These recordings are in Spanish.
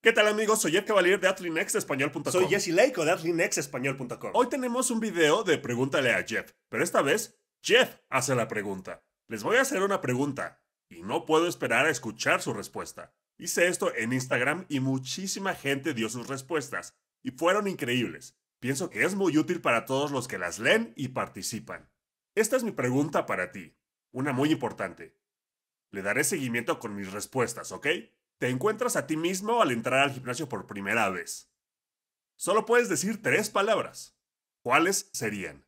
¿Qué tal amigos? Soy Jeff Cavalier de AtlinexEspañol.com. Soy Jesse Lake de AtlinexEspañol.com. Hoy tenemos un video de Pregúntale a Jeff, pero esta vez Jeff hace la pregunta. Les voy a hacer una pregunta y no puedo esperar a escuchar su respuesta. Hice esto en Instagram y muchísima gente dio sus respuestas y fueron increíbles. Pienso que es muy útil para todos los que las leen y participan. Esta es mi pregunta para ti. Una muy importante. Le daré seguimiento con mis respuestas, ¿ok? Te encuentras a ti mismo al entrar al gimnasio por primera vez. Solo puedes decir tres palabras. ¿Cuáles serían?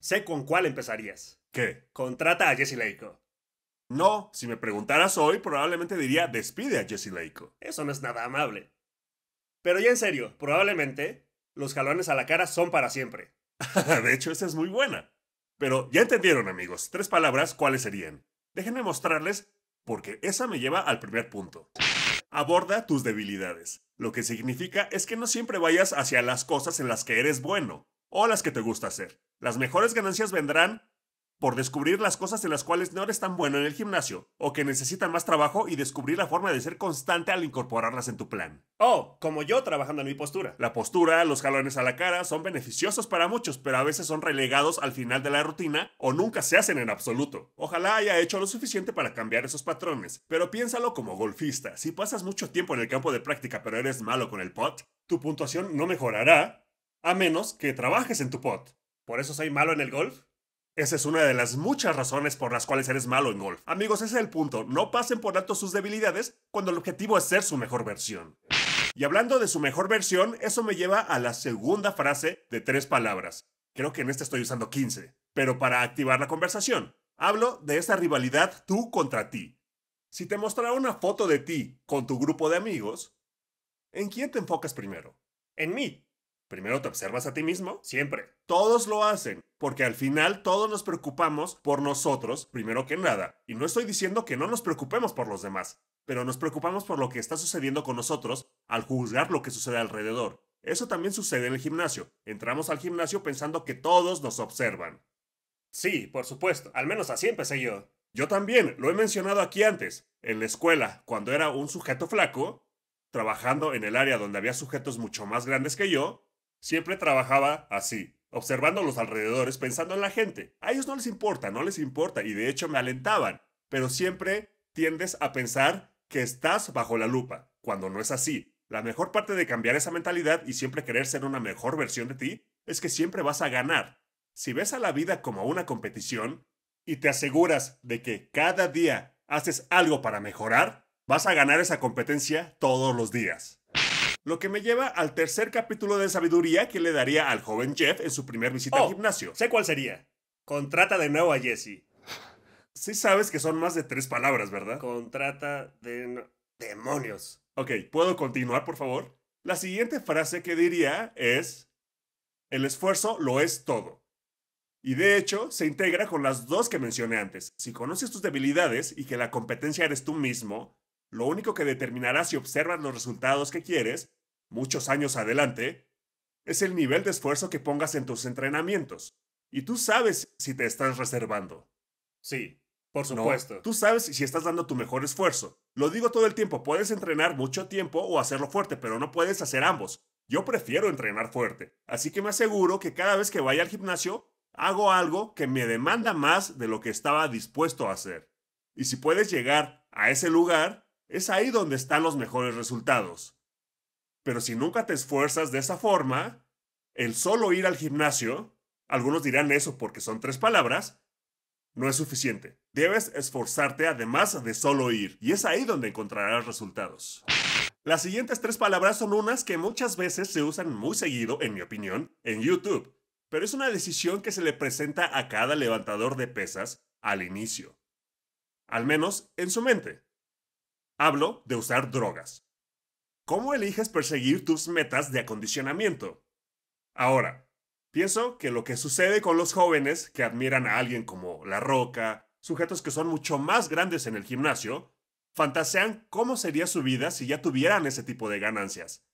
Sé con cuál empezarías. ¿Qué? Contrata a Jesse Leico. No, si me preguntaras hoy, probablemente diría despide a Jesse Leico. Eso no es nada amable. Pero ya en serio, probablemente, los jalones a la cara son para siempre. de hecho, esa es muy buena. Pero ya entendieron amigos, tres palabras cuáles serían. Déjenme mostrarles porque esa me lleva al primer punto. Aborda tus debilidades, lo que significa es que no siempre vayas hacia las cosas en las que eres bueno o las que te gusta hacer. Las mejores ganancias vendrán por descubrir las cosas en las cuales no eres tan bueno en el gimnasio o que necesitan más trabajo y descubrir la forma de ser constante al incorporarlas en tu plan. Oh, como yo trabajando en mi postura. La postura, los jalones a la cara son beneficiosos para muchos, pero a veces son relegados al final de la rutina o nunca se hacen en absoluto. Ojalá haya hecho lo suficiente para cambiar esos patrones, pero piénsalo como golfista. Si pasas mucho tiempo en el campo de práctica pero eres malo con el pot, tu puntuación no mejorará a menos que trabajes en tu pot. ¿Por eso soy malo en el golf? Esa es una de las muchas razones por las cuales eres malo en golf. Amigos, ese es el punto. No pasen por alto sus debilidades cuando el objetivo es ser su mejor versión. Y hablando de su mejor versión, eso me lleva a la segunda frase de tres palabras. Creo que en esta estoy usando 15, pero para activar la conversación. Hablo de esa rivalidad tú contra ti. Si te mostrara una foto de ti con tu grupo de amigos, ¿en quién te enfocas primero? En mí, Primero te observas a ti mismo, siempre. Todos lo hacen, porque al final todos nos preocupamos por nosotros, primero que nada. Y no estoy diciendo que no nos preocupemos por los demás, pero nos preocupamos por lo que está sucediendo con nosotros al juzgar lo que sucede alrededor. Eso también sucede en el gimnasio. Entramos al gimnasio pensando que todos nos observan. Sí, por supuesto. Al menos así empecé yo. Yo también, lo he mencionado aquí antes. En la escuela, cuando era un sujeto flaco, trabajando en el área donde había sujetos mucho más grandes que yo, Siempre trabajaba así, observando los alrededores, pensando en la gente. A ellos no les importa, no les importa, y de hecho me alentaban, pero siempre tiendes a pensar que estás bajo la lupa, cuando no es así. La mejor parte de cambiar esa mentalidad y siempre querer ser una mejor versión de ti es que siempre vas a ganar. Si ves a la vida como una competición y te aseguras de que cada día haces algo para mejorar, vas a ganar esa competencia todos los días. Lo que me lleva al tercer capítulo de sabiduría que le daría al joven Jeff en su primer visita al oh. gimnasio. Sé cuál sería. Contrata de nuevo a Jesse. Sí sabes que son más de tres palabras, ¿verdad? Contrata de... Demonios. Ok, ¿puedo continuar, por favor? La siguiente frase que diría es... El esfuerzo lo es todo. Y de hecho, se integra con las dos que mencioné antes. Si conoces tus debilidades y que la competencia eres tú mismo, lo único que determinará si observas los resultados que quieres muchos años adelante, es el nivel de esfuerzo que pongas en tus entrenamientos. Y tú sabes si te estás reservando. Sí, por supuesto. tú sabes si estás dando tu mejor esfuerzo. Lo digo todo el tiempo, puedes entrenar mucho tiempo o hacerlo fuerte, pero no puedes hacer ambos. Yo prefiero entrenar fuerte, así que me aseguro que cada vez que vaya al gimnasio, hago algo que me demanda más de lo que estaba dispuesto a hacer. Y si puedes llegar a ese lugar, es ahí donde están los mejores resultados. Pero si nunca te esfuerzas de esa forma, el solo ir al gimnasio, algunos dirán eso porque son tres palabras, no es suficiente. Debes esforzarte además de solo ir, y es ahí donde encontrarás resultados. Las siguientes tres palabras son unas que muchas veces se usan muy seguido, en mi opinión, en YouTube, pero es una decisión que se le presenta a cada levantador de pesas al inicio, al menos en su mente. Hablo de usar drogas cómo eliges perseguir tus metas de acondicionamiento. Ahora, pienso que lo que sucede con los jóvenes que admiran a alguien como La Roca, sujetos que son mucho más grandes en el gimnasio, fantasean cómo sería su vida si ya tuvieran ese tipo de ganancias.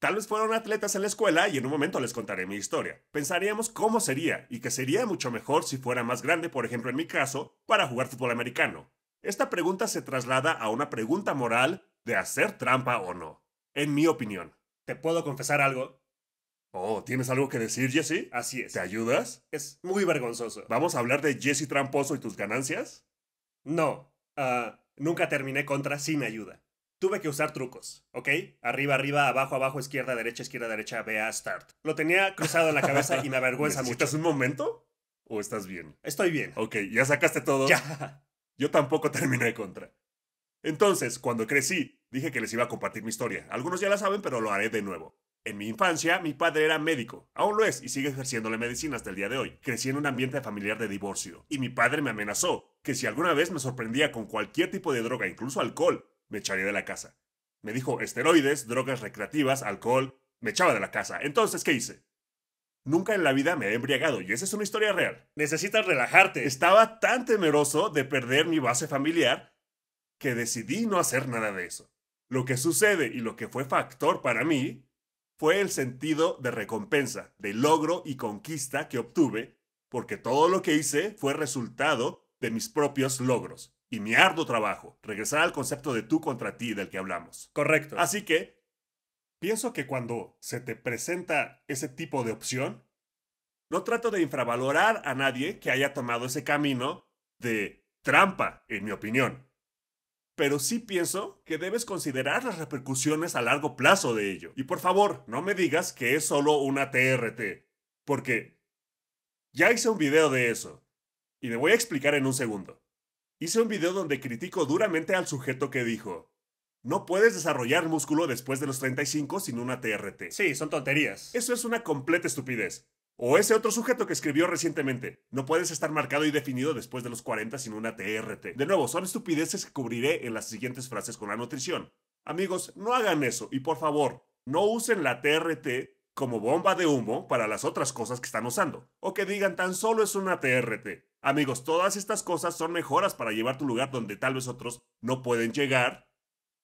Tal vez fueron atletas en la escuela y en un momento les contaré mi historia. Pensaríamos cómo sería y que sería mucho mejor si fuera más grande, por ejemplo en mi caso, para jugar fútbol americano. Esta pregunta se traslada a una pregunta moral de hacer trampa o no, en mi opinión. ¿Te puedo confesar algo? Oh, ¿tienes algo que decir, Jesse? Así es. ¿Te ayudas? Es muy vergonzoso. ¿Vamos a hablar de Jesse Tramposo y tus ganancias? No. Ah, nunca terminé contra sin ayuda. Tuve que usar trucos, ¿ok? Arriba, arriba, abajo, abajo, izquierda, derecha, izquierda, derecha, vea, start. Lo tenía cruzado en la cabeza y me avergüenza mucho. ¿Estás un momento? ¿O estás bien? Estoy bien. Ok, ya sacaste todo. Yo tampoco terminé contra. Entonces, cuando crecí, dije que les iba a compartir mi historia. Algunos ya la saben, pero lo haré de nuevo. En mi infancia, mi padre era médico, aún lo es y sigue ejerciendo la medicina hasta el día de hoy. Crecí en un ambiente familiar de divorcio, y mi padre me amenazó que si alguna vez me sorprendía con cualquier tipo de droga, incluso alcohol, me echaría de la casa. Me dijo esteroides, drogas recreativas, alcohol, me echaba de la casa. Entonces, ¿qué hice? Nunca en la vida me he embriagado y esa es una historia real. Necesitas relajarte. Estaba tan temeroso de perder mi base familiar decidí no hacer nada de eso. Lo que sucede y lo que fue factor para mí fue el sentido de recompensa, de logro y conquista que obtuve, porque todo lo que hice fue resultado de mis propios logros y mi arduo trabajo. Regresar al concepto de tú contra ti del que hablamos. Correcto. Así que pienso que cuando se te presenta ese tipo de opción, no trato de infravalorar a nadie que haya tomado ese camino de trampa, en mi opinión pero sí pienso que debes considerar las repercusiones a largo plazo de ello. Y por favor, no me digas que es solo una TRT, porque ya hice un video de eso, y me voy a explicar en un segundo. Hice un video donde critico duramente al sujeto que dijo, no puedes desarrollar músculo después de los 35 sin una TRT. Sí, son tonterías. Eso es una completa estupidez o ese otro sujeto que escribió recientemente. No puedes estar marcado y definido después de los 40 sin una TRT. De nuevo, son estupideces que cubriré en las siguientes frases con la nutrición. Amigos, no hagan eso y por favor, no usen la TRT como bomba de humo para las otras cosas que están usando, o que digan tan solo es una TRT. Amigos, todas estas cosas son mejoras para llevar tu lugar donde tal vez otros no pueden llegar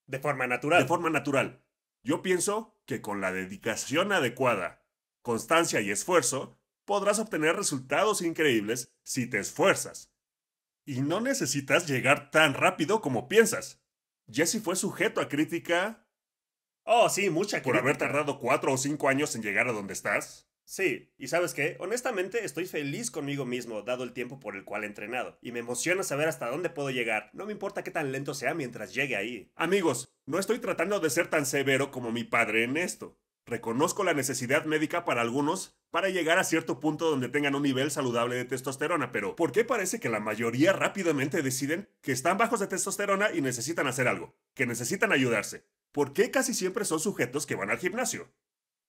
de forma natural. De forma natural. Yo pienso que con la dedicación adecuada constancia y esfuerzo, podrás obtener resultados increíbles si te esfuerzas. Y no necesitas llegar tan rápido como piensas. Jesse fue sujeto a crítica. Oh, sí, mucha crítica. Por haber tardado cuatro o cinco años en llegar a donde estás. Sí, y sabes qué, honestamente estoy feliz conmigo mismo, dado el tiempo por el cual he entrenado, y me emociona saber hasta dónde puedo llegar, no me importa qué tan lento sea mientras llegue ahí. Amigos, no estoy tratando de ser tan severo como mi padre en esto. Reconozco la necesidad médica para algunos para llegar a cierto punto donde tengan un nivel saludable de testosterona, pero ¿por qué parece que la mayoría rápidamente deciden que están bajos de testosterona y necesitan hacer algo, que necesitan ayudarse? ¿Por qué casi siempre son sujetos que van al gimnasio?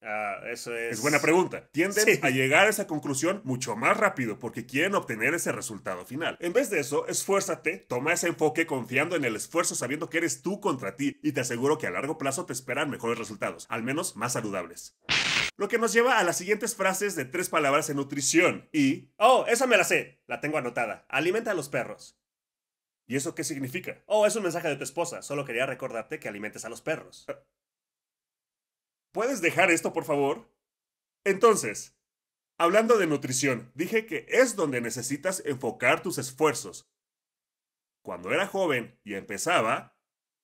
Ah, eso es... es... buena pregunta. Tienden a llegar a esa conclusión mucho más rápido porque quieren obtener ese resultado final. En vez de eso, esfuérzate, toma ese enfoque confiando en el esfuerzo sabiendo que eres tú contra ti y te aseguro que a largo plazo te esperan mejores resultados, al menos más saludables. Lo que nos lleva a las siguientes frases de tres palabras en nutrición y... Oh, esa me la sé, la tengo anotada. Alimenta a los perros. ¿Y eso qué significa? Oh, es un mensaje de tu esposa, solo quería recordarte que alimentes a los perros. Ah, ¿Puedes dejar esto, por favor? Entonces, hablando de nutrición, dije que es donde necesitas enfocar tus esfuerzos. Cuando era joven y empezaba,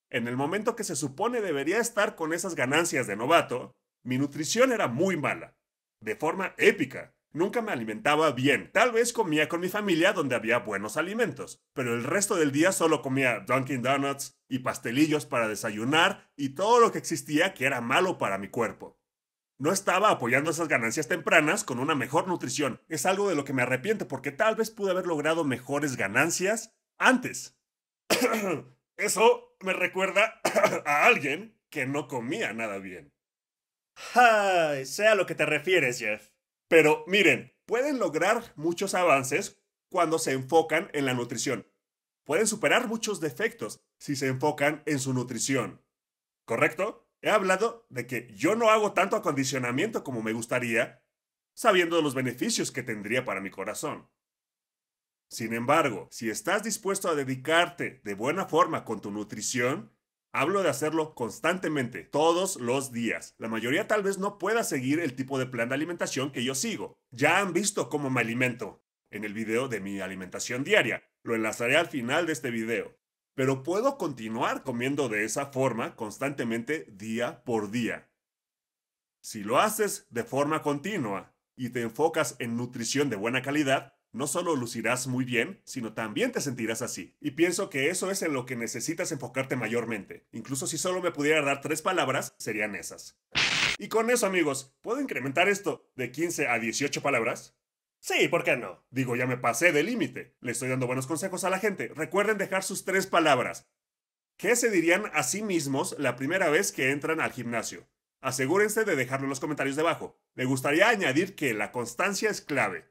en el momento que se supone debería estar con esas ganancias de novato, mi nutrición era muy mala, de forma épica. Nunca me alimentaba bien. Tal vez comía con mi familia donde había buenos alimentos, pero el resto del día solo comía Dunkin' Donuts y pastelillos para desayunar y todo lo que existía que era malo para mi cuerpo. No estaba apoyando esas ganancias tempranas con una mejor nutrición. Es algo de lo que me arrepiento porque tal vez pude haber logrado mejores ganancias antes. Eso me recuerda a alguien que no comía nada bien. sea lo que te refieres, Jeff. Pero miren, pueden lograr muchos avances cuando se enfocan en la nutrición. Pueden superar muchos defectos si se enfocan en su nutrición. ¿Correcto? He hablado de que yo no hago tanto acondicionamiento como me gustaría, sabiendo los beneficios que tendría para mi corazón. Sin embargo, si estás dispuesto a dedicarte de buena forma con tu nutrición, Hablo de hacerlo constantemente, todos los días. La mayoría tal vez no pueda seguir el tipo de plan de alimentación que yo sigo. Ya han visto cómo me alimento en el video de mi alimentación diaria. Lo enlazaré al final de este video. Pero puedo continuar comiendo de esa forma constantemente día por día. Si lo haces de forma continua y te enfocas en nutrición de buena calidad, no solo lucirás muy bien, sino también te sentirás así. Y pienso que eso es en lo que necesitas enfocarte mayormente. Incluso si solo me pudiera dar tres palabras, serían esas. Y con eso, amigos, ¿puedo incrementar esto de 15 a 18 palabras? Sí, ¿por qué no? Digo, ya me pasé del límite. Le estoy dando buenos consejos a la gente. Recuerden dejar sus tres palabras. ¿Qué se dirían a sí mismos la primera vez que entran al gimnasio? Asegúrense de dejarlo en los comentarios debajo. Me gustaría añadir que la constancia es clave.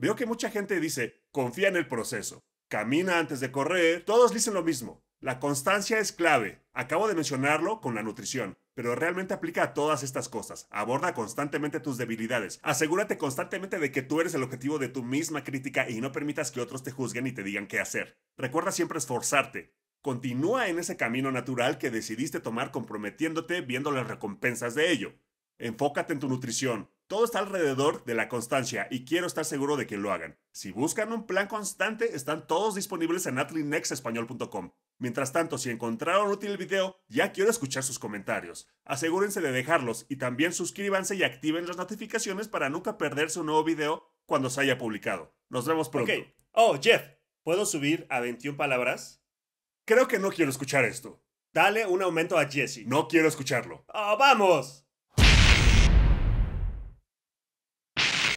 Veo que mucha gente dice, confía en el proceso, camina antes de correr, todos dicen lo mismo. La constancia es clave. Acabo de mencionarlo con la nutrición, pero realmente aplica a todas estas cosas. Aborda constantemente tus debilidades. Asegúrate constantemente de que tú eres el objetivo de tu misma crítica y no permitas que otros te juzguen y te digan qué hacer. Recuerda siempre esforzarte. Continúa en ese camino natural que decidiste tomar comprometiéndote viendo las recompensas de ello. Enfócate en tu nutrición, todo está alrededor de la constancia y quiero estar seguro de que lo hagan. Si buscan un plan constante, están todos disponibles en atlinexespañol.com. Mientras tanto, si encontraron útil el video, ya quiero escuchar sus comentarios. Asegúrense de dejarlos y también suscríbanse y activen las notificaciones para nunca perderse un nuevo video cuando se haya publicado. Nos vemos pronto. Okay. Oh, Jeff, ¿puedo subir a 21 palabras? Creo que no quiero escuchar esto. Dale un aumento a Jesse. No quiero escucharlo. ¡Oh, vamos!